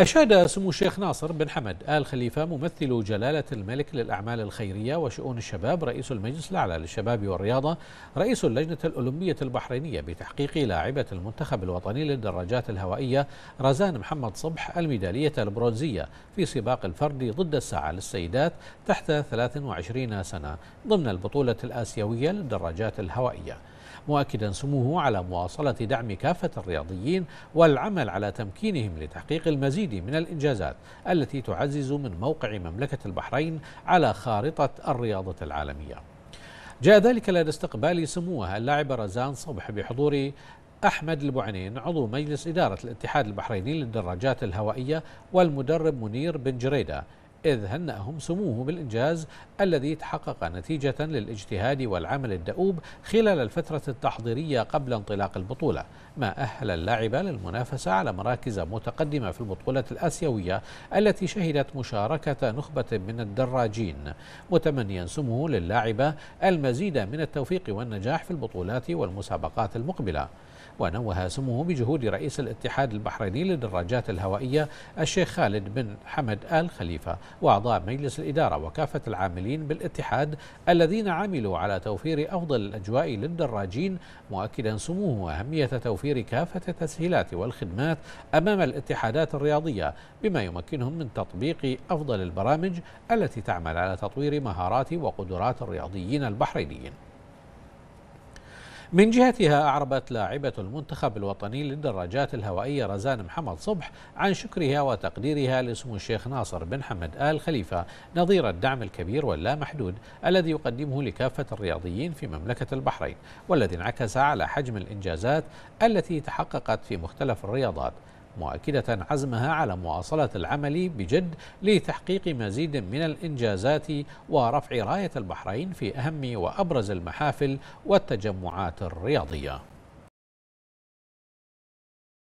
أشاد سمو الشيخ ناصر بن حمد آل خليفة ممثل جلالة الملك للأعمال الخيرية وشؤون الشباب رئيس المجلس الأعلى للشباب والرياضة رئيس اللجنة الأولمبية البحرينية بتحقيق لاعبة المنتخب الوطني للدراجات الهوائية رزان محمد صبح الميدالية البرونزية في سباق الفرد ضد الساعة للسيدات تحت 23 سنة ضمن البطولة الآسيوية للدراجات الهوائية مؤكدا سموه على مواصلة دعم كافة الرياضيين والعمل على تمكينهم لتحقيق المزيد من الإنجازات التي تعزز من موقع مملكة البحرين على خارطة الرياضة العالمية جاء ذلك لدى استقبال سموه اللاعب رزان صبح بحضور أحمد البعنين عضو مجلس إدارة الاتحاد البحريني للدراجات الهوائية والمدرب منير بن جريدة إذ هنأهم سموه بالإنجاز الذي تحقق نتيجة للاجتهاد والعمل الدؤوب خلال الفترة التحضيرية قبل انطلاق البطولة ما أهل اللاعب للمنافسة على مراكز متقدمة في البطولة الآسيوية التي شهدت مشاركة نخبة من الدراجين متمنيا سموه للاعب المزيد من التوفيق والنجاح في البطولات والمسابقات المقبلة ونوه سموه بجهود رئيس الاتحاد البحريني للدراجات الهوائية الشيخ خالد بن حمد آل خليفة وأعضاء مجلس الإدارة وكافة العاملين بالاتحاد الذين عملوا على توفير أفضل الأجواء للدراجين مؤكدا سموه وأهمية توفير كافة التسهيلات والخدمات أمام الاتحادات الرياضية بما يمكنهم من تطبيق أفضل البرامج التي تعمل على تطوير مهارات وقدرات الرياضيين البحرينيين من جهتها أعربت لاعبة المنتخب الوطني للدراجات الهوائية رزان محمد صبح عن شكرها وتقديرها لسمو الشيخ ناصر بن حمد آل خليفة نظير الدعم الكبير واللامحدود الذي يقدمه لكافة الرياضيين في مملكة البحرين والذي انعكس على حجم الإنجازات التي تحققت في مختلف الرياضات مؤكدة عزمها على مواصلة العمل بجد لتحقيق مزيد من الإنجازات ورفع راية البحرين في أهم وأبرز المحافل والتجمعات الرياضية